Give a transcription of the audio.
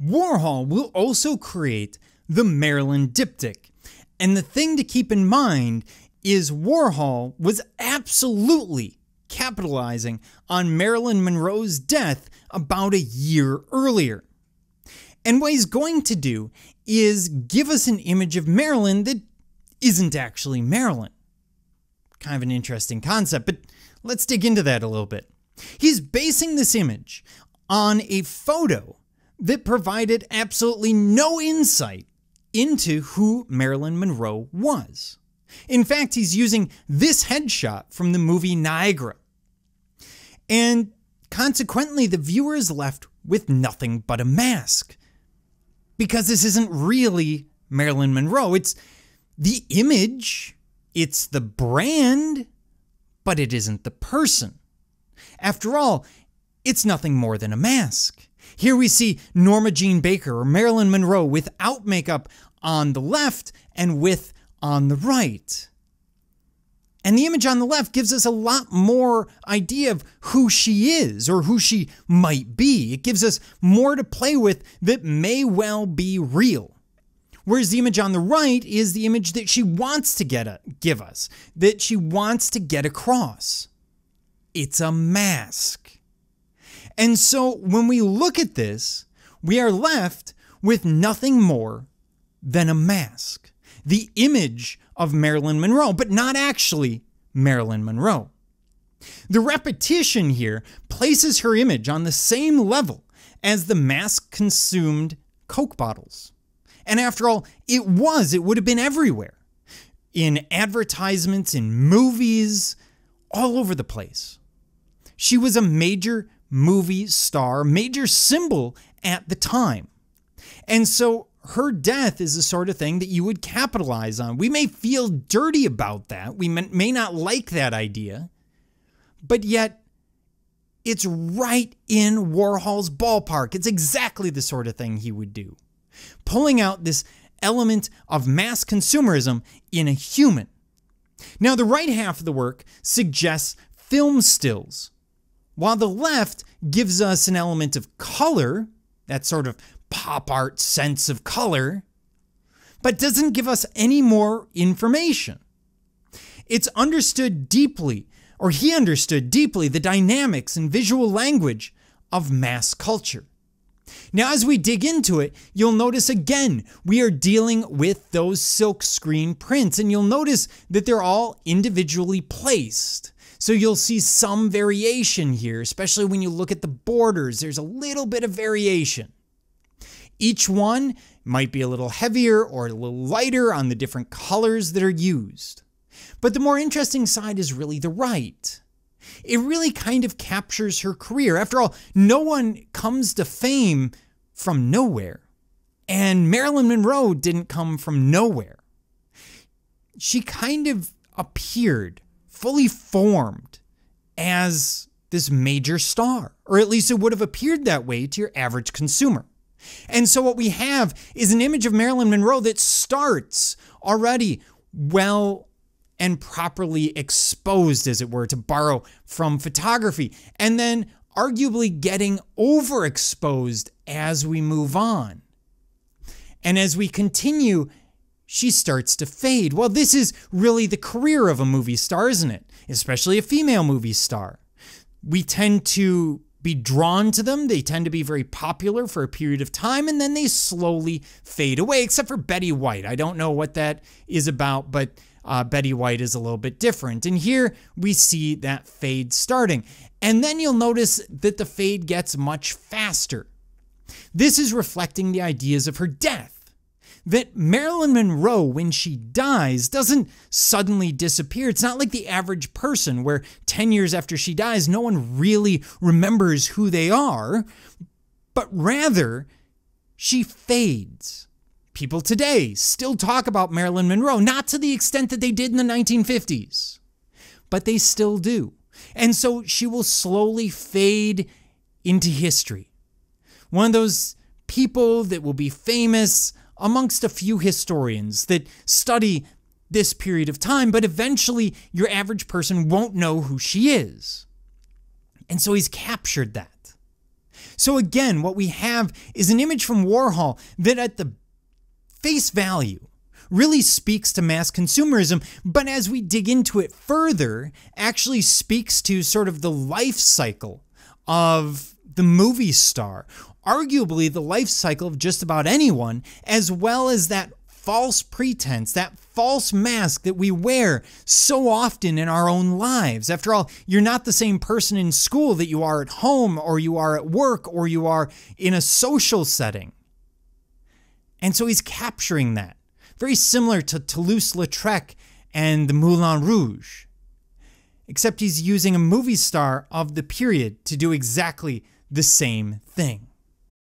Warhol will also create the Maryland Diptych. And the thing to keep in mind is Warhol was absolutely capitalizing on Marilyn Monroe's death about a year earlier. And what he's going to do is give us an image of Marilyn that isn't actually Marilyn. Kind of an interesting concept, but let's dig into that a little bit. He's basing this image on a photo that provided absolutely no insight into who Marilyn Monroe was. In fact, he's using this headshot from the movie Niagara. And consequently, the viewer is left with nothing but a mask. Because this isn't really Marilyn Monroe. It's the image, it's the brand, but it isn't the person. After all, it's nothing more than a mask. Here we see Norma Jean Baker or Marilyn Monroe without makeup on the left and with on the right. And the image on the left gives us a lot more idea of who she is or who she might be. It gives us more to play with that may well be real. Whereas the image on the right is the image that she wants to get a, give us, that she wants to get across. It's a mask. And so when we look at this, we are left with nothing more than a mask, the image of Marilyn Monroe, but not actually Marilyn Monroe. The repetition here places her image on the same level as the mask consumed Coke bottles. And after all, it was, it would have been everywhere in advertisements, in movies, all over the place. She was a major movie star, major symbol at the time. And so her death is the sort of thing that you would capitalize on. We may feel dirty about that. We may not like that idea, but yet it's right in Warhol's ballpark. It's exactly the sort of thing he would do. Pulling out this element of mass consumerism in a human. Now, the right half of the work suggests film stills while the left gives us an element of color, that sort of pop art sense of color, but doesn't give us any more information. It's understood deeply, or he understood deeply, the dynamics and visual language of mass culture. Now, as we dig into it, you'll notice again we are dealing with those silkscreen prints, and you'll notice that they're all individually placed. So you'll see some variation here, especially when you look at the borders. There's a little bit of variation. Each one might be a little heavier or a little lighter on the different colors that are used. But the more interesting side is really the right. It really kind of captures her career. After all, no one comes to fame from nowhere. And Marilyn Monroe didn't come from nowhere. She kind of appeared fully formed as this major star, or at least it would have appeared that way to your average consumer. And so what we have is an image of Marilyn Monroe that starts already well and properly exposed, as it were, to borrow from photography, and then arguably getting overexposed as we move on. And as we continue she starts to fade. Well, this is really the career of a movie star, isn't it? Especially a female movie star. We tend to be drawn to them. They tend to be very popular for a period of time and then they slowly fade away, except for Betty White. I don't know what that is about, but uh, Betty White is a little bit different. And here we see that fade starting. And then you'll notice that the fade gets much faster. This is reflecting the ideas of her death that Marilyn Monroe, when she dies, doesn't suddenly disappear. It's not like the average person, where 10 years after she dies, no one really remembers who they are, but rather, she fades. People today still talk about Marilyn Monroe, not to the extent that they did in the 1950s, but they still do. And so she will slowly fade into history. One of those people that will be famous amongst a few historians that study this period of time, but eventually your average person won't know who she is. And so he's captured that. So again, what we have is an image from Warhol that at the face value really speaks to mass consumerism, but as we dig into it further, actually speaks to sort of the life cycle of the movie star, arguably the life cycle of just about anyone, as well as that false pretense, that false mask that we wear so often in our own lives. After all, you're not the same person in school that you are at home, or you are at work, or you are in a social setting. And so he's capturing that, very similar to Toulouse Lautrec and the Moulin Rouge. Except he's using a movie star of the period to do exactly the same thing.